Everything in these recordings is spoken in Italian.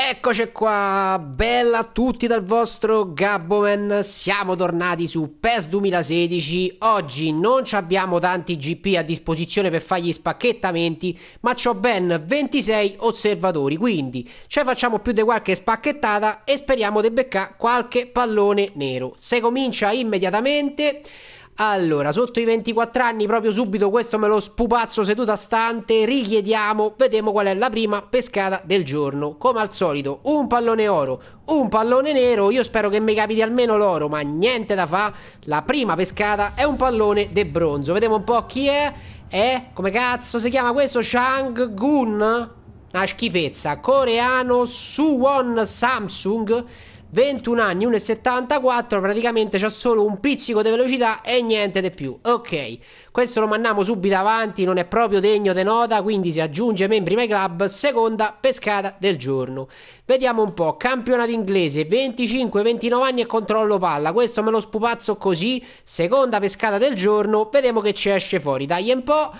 Eccoci qua, bella a tutti dal vostro Gabboman, siamo tornati su PES 2016, oggi non abbiamo tanti GP a disposizione per fare gli spacchettamenti, ma ho ben 26 osservatori, quindi ci facciamo più di qualche spacchettata e speriamo di beccare qualche pallone nero. Se comincia immediatamente... Allora, sotto i 24 anni, proprio subito, questo me lo spupazzo seduta stante, richiediamo, vediamo qual è la prima pescata del giorno. Come al solito, un pallone oro, un pallone nero, io spero che mi capiti almeno l'oro, ma niente da fa, la prima pescata è un pallone de bronzo. Vediamo un po' chi è, è, come cazzo si chiama questo, Shang Gun? Una schifezza, coreano Suwon Samsung 21 anni, 1,74 praticamente c'ho solo un pizzico di velocità e niente di più ok questo lo mandiamo subito avanti non è proprio degno di nota quindi si aggiunge membri my club seconda pescata del giorno vediamo un po' campionato inglese 25-29 anni e controllo palla questo me lo spupazzo così seconda pescata del giorno vediamo che ci esce fuori dai un po'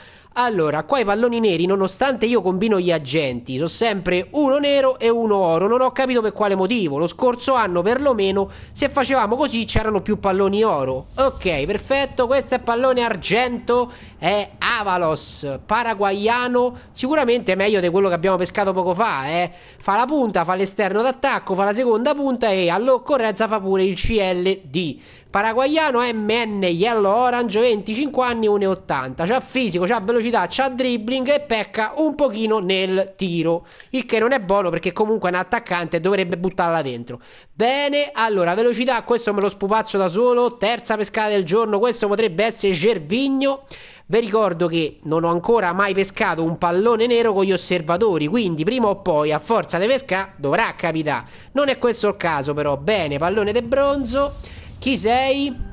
Allora, qua i palloni neri, nonostante io combino gli agenti, sono sempre uno nero e uno oro. Non ho capito per quale motivo. Lo scorso anno, perlomeno, se facevamo così c'erano più palloni oro. Ok, perfetto. Questo è pallone argento. È Avalos, paraguaiano. Sicuramente è meglio di quello che abbiamo pescato poco fa. Eh. Fa la punta, fa l'esterno d'attacco, fa la seconda punta e all'occorrenza fa pure il CLD. Paraguayano MN Yellow Orange, 25 anni, 1,80. C'ha fisico, c'ha velocità, c'ha dribbling e pecca un pochino nel tiro. Il che non è buono perché comunque è un attaccante e dovrebbe buttarla dentro. Bene, allora, velocità, questo me lo spupazzo da solo. Terza pescata del giorno, questo potrebbe essere Gervigno. Vi ricordo che non ho ancora mai pescato un pallone nero con gli osservatori, quindi prima o poi a forza di pescare dovrà capitare. Non è questo il caso però, bene, pallone di bronzo. Chi sei?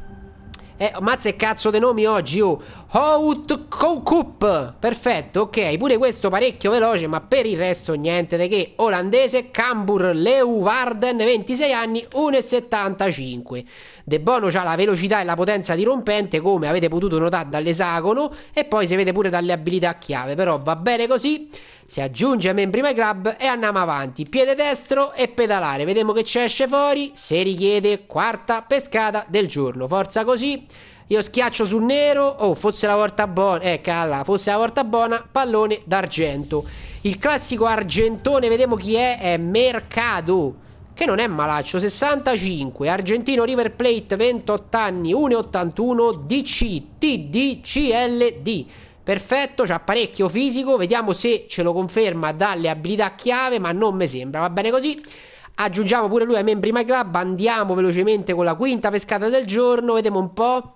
Eh, mazza e cazzo dei nomi oggi, oh. Out Koukup Perfetto, ok, pure questo parecchio veloce Ma per il resto niente di che Olandese, Cambur, Leuwarden 26 anni, 1,75 De Bono ha la velocità e la potenza dirompente Come avete potuto notare dall'esagono E poi si vede pure dalle abilità a chiave Però va bene così Si aggiunge ai membri My Club e andiamo avanti Piede destro e pedalare Vediamo che ci esce fuori Se richiede quarta pescata del giorno Forza così io schiaccio sul nero. Oh, fosse la volta buona. Eh, calla, fosse la volta buona. Pallone d'argento. Il classico argentone, vediamo chi è, è Mercado. Che non è malaccio, 65, argentino River Plate, 28 anni, 1,81, DC, TD, Perfetto, c'ha parecchio fisico, vediamo se ce lo conferma dalle abilità chiave, ma non mi sembra, va bene così. Aggiungiamo pure lui ai membri My Club, andiamo velocemente con la quinta pescata del giorno, vediamo un po'.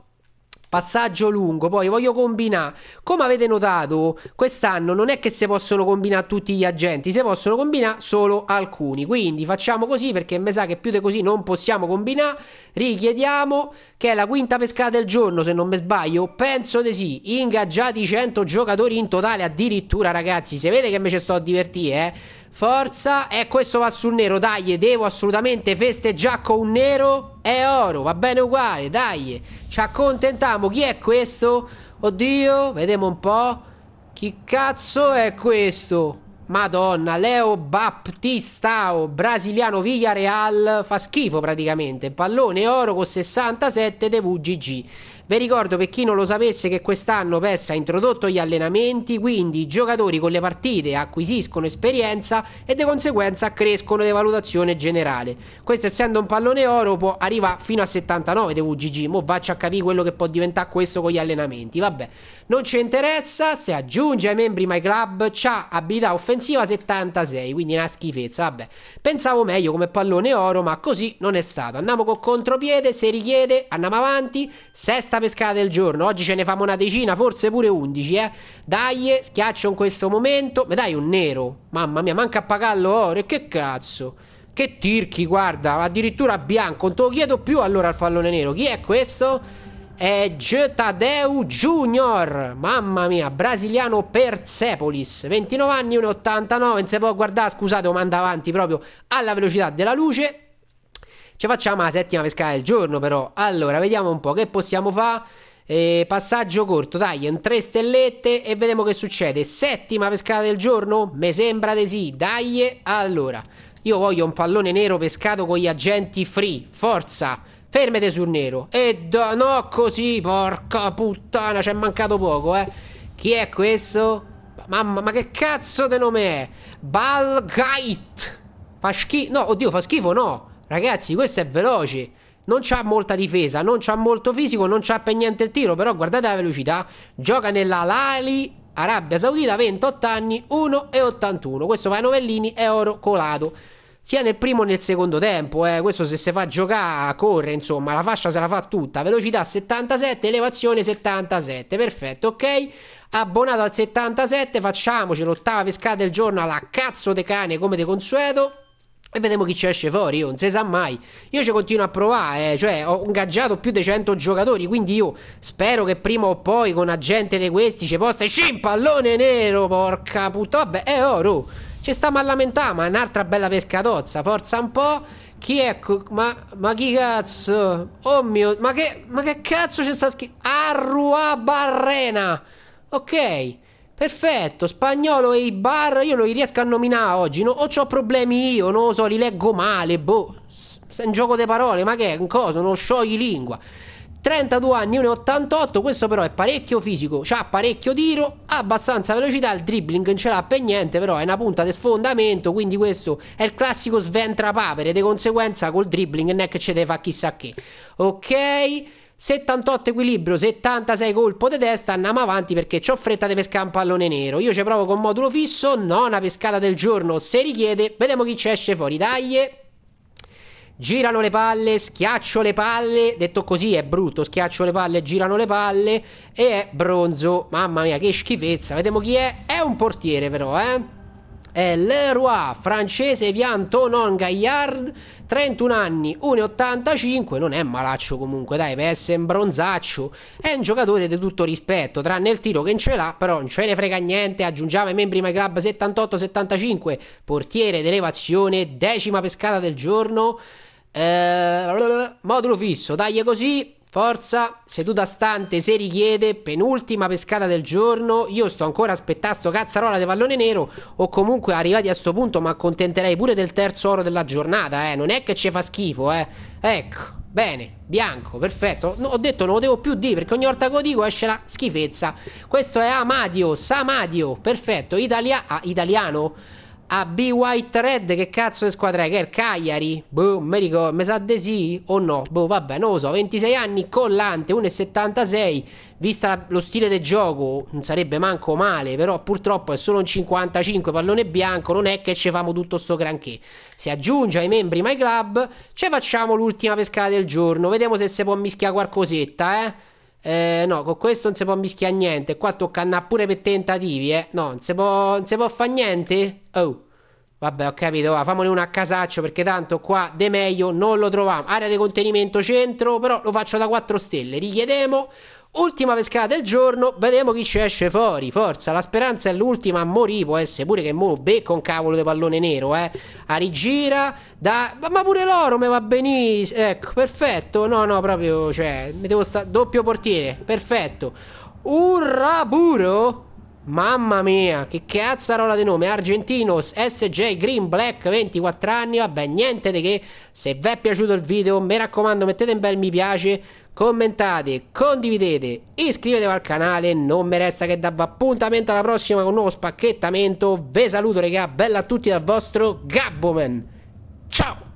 Passaggio lungo, poi voglio combinare. Come avete notato, quest'anno non è che si possono combinare tutti gli agenti, si possono combinare solo alcuni. Quindi facciamo così perché mi sa che più di così non possiamo combinare. Richiediamo che è la quinta pescata del giorno, se non mi sbaglio. Penso di sì. Ingaggiati 100 giocatori in totale, addirittura ragazzi. Se vede che me ci sto a divertire, eh. Forza, e questo va sul nero, dai, devo assolutamente festeggiare con un nero È oro, va bene uguale, dai. Ci accontentiamo, chi è questo? Oddio, vediamo un po'. Chi cazzo è questo? Madonna, Leo Baptistao, oh, brasiliano Villareal, fa schifo praticamente. Pallone oro con 67 TV GG. Vi ricordo per chi non lo sapesse che quest'anno PES ha introdotto gli allenamenti, quindi i giocatori con le partite acquisiscono esperienza e di conseguenza crescono di valutazione generale. Questo essendo un pallone oro può arrivare fino a 79 devo GG, mo faccia a capire quello che può diventare questo con gli allenamenti. Vabbè, non ci interessa, se aggiunge ai membri My Club c'ha abilità offensiva 76, quindi una schifezza, vabbè. Pensavo meglio come pallone oro, ma così non è stato. Andiamo con contropiede, se richiede, andiamo avanti. Sesta 40 pescate al giorno. Oggi ce ne famo una decina, forse pure 11, eh. Dai, schiaccio in questo momento. Ma dai, un nero. Mamma mia, manca a pagarlo ore. Che cazzo? Che tirchi, guarda. Addirittura bianco. Non te lo chiedo più allora al pallone nero. Chi è questo? È G. Tadeu Junior. Mamma mia, brasiliano Persepolis. 29 anni, 1,89. Non si può guardare, scusate, o manda avanti proprio alla velocità della luce. Ci facciamo la settima pescata del giorno però. Allora, vediamo un po' che possiamo fare. Eh, passaggio corto, dai, in tre stellette e vediamo che succede. Settima pescata del giorno? Mi sembra di sì, dai. Allora, io voglio un pallone nero pescato con gli agenti free. Forza! Fermete sul nero. E da no così, porca puttana, ci è mancato poco, eh. Chi è questo? Mamma, ma che cazzo di nome è? Balgait. Fa schifo. No, oddio, fa schifo, no. Ragazzi, questo è veloce. Non c'ha molta difesa, non c'ha molto fisico, non c'ha per niente il tiro, però guardate la velocità. Gioca nella Lali, Arabia Saudita, 28 anni, 1,81. Questo vai Novellini è oro colato. Sia nel primo che nel secondo tempo, eh. questo se si fa giocare corre, insomma, la fascia se la fa tutta. Velocità 77, elevazione 77, perfetto, ok? Abbonato al 77, facciamoci l'ottava pescata del giorno alla cazzo de cane come de consueto. E vediamo chi ci esce fuori, io non si sa mai. Io ci continuo a provare, eh. cioè ho ingaggiato più di 100 giocatori, quindi io spero che prima o poi con agente di questi ci possa esci in pallone nero, porca puttana. Vabbè, eh oro, oh, ci stiamo a lamentare, ma è un'altra bella pescatozza, forza un po'. Chi è? Ma, ma chi cazzo? Oh mio, ma che, ma che cazzo c'è sta scritto? Arruabarrena, ok. Perfetto, spagnolo e i bar io lo riesco a nominare oggi. No? O ho problemi io, non lo so, li leggo male, boh. Sei un gioco di parole, ma che è un coso, non sciogli lingua. 32 anni, 1,88, questo però è parecchio fisico, ha parecchio tiro, ha abbastanza velocità, il dribbling non ce l'ha per niente, però è una punta di sfondamento, quindi questo è il classico sventrapapere, di conseguenza col dribbling non è che ce ne fa chissà che. Ok? 78 equilibrio, 76 colpo di testa, andiamo avanti perché ho fretta di pescare un pallone nero. Io ci provo con modulo fisso, nona pescata del giorno, se richiede, vediamo chi ci esce fuori, taglie. Girano le palle, schiaccio le palle, detto così è brutto, schiaccio le palle, girano le palle e è bronzo. Mamma mia, che schifezza, vediamo chi è. È un portiere però, eh è Leroy, francese Vian Tonon Gaillard, 31 anni, 1,85, non è malaccio comunque, dai, per essere un bronzaccio, è un giocatore di tutto rispetto, tranne il tiro che ce l'ha, però non ce ne frega niente, aggiungiamo ai membri My Club 78-75, portiere d'elevazione, decima pescata del giorno, eh, modulo fisso, dai così, Forza, seduta stante se richiede, penultima pescata del giorno. Io sto ancora aspettando sto cazzarola di pallone nero. O comunque arrivati a sto punto, mi accontenterei pure del terzo oro della giornata, eh. Non è che ci fa schifo, eh. Ecco, bene, bianco, perfetto. No, ho detto non lo devo più dire perché ogni volta che lo dico esce la schifezza. Questo è Amadio, Samadio, perfetto, Italia ah, italiano a B White Red che cazzo di squadra è? Che è il Cagliari? Boh, mi ricordo, mi sa di sì o no? Boh, vabbè, non lo so, 26 anni, collante, 1,76, vista lo stile del gioco, non sarebbe manco male, però purtroppo è solo un 55 pallone bianco, non è che ci famo tutto sto granché. Si aggiunge ai membri My Club, ci facciamo l'ultima pescata del giorno, vediamo se si può mischiare qualcosetta, eh? Eh, no, con questo non si può mischiare niente. Qua tocca andare pure per tentativi, eh. No, non si può, non si può fare niente. Oh. Vabbè, ho capito, va, famone uno a casaccio perché tanto qua de meglio non lo troviamo. Area di contenimento centro, però lo faccio da 4 stelle. Richiedemo Ultima pescata del giorno, vediamo chi ci esce fuori. Forza, la speranza è l'ultima a morire. Può essere pure che mo becco un cavolo di pallone nero, eh. A rigira, da... ma pure l'oro mi va benissimo. Ecco, perfetto. No, no, proprio, cioè, mi devo sta... Doppio portiere, perfetto. Urraburo? Mamma mia, che cazzarola di nome, Argentinos, SJ Green Black, 24 anni, vabbè, niente di che. Se vi è piaciuto il video, mi raccomando, mettete un bel mi piace, commentate, condividete, iscrivetevi al canale, non mi resta che darvi appuntamento alla prossima con un nuovo spacchettamento. vi saluto, regà, bella a tutti dal vostro Gabboman. Ciao!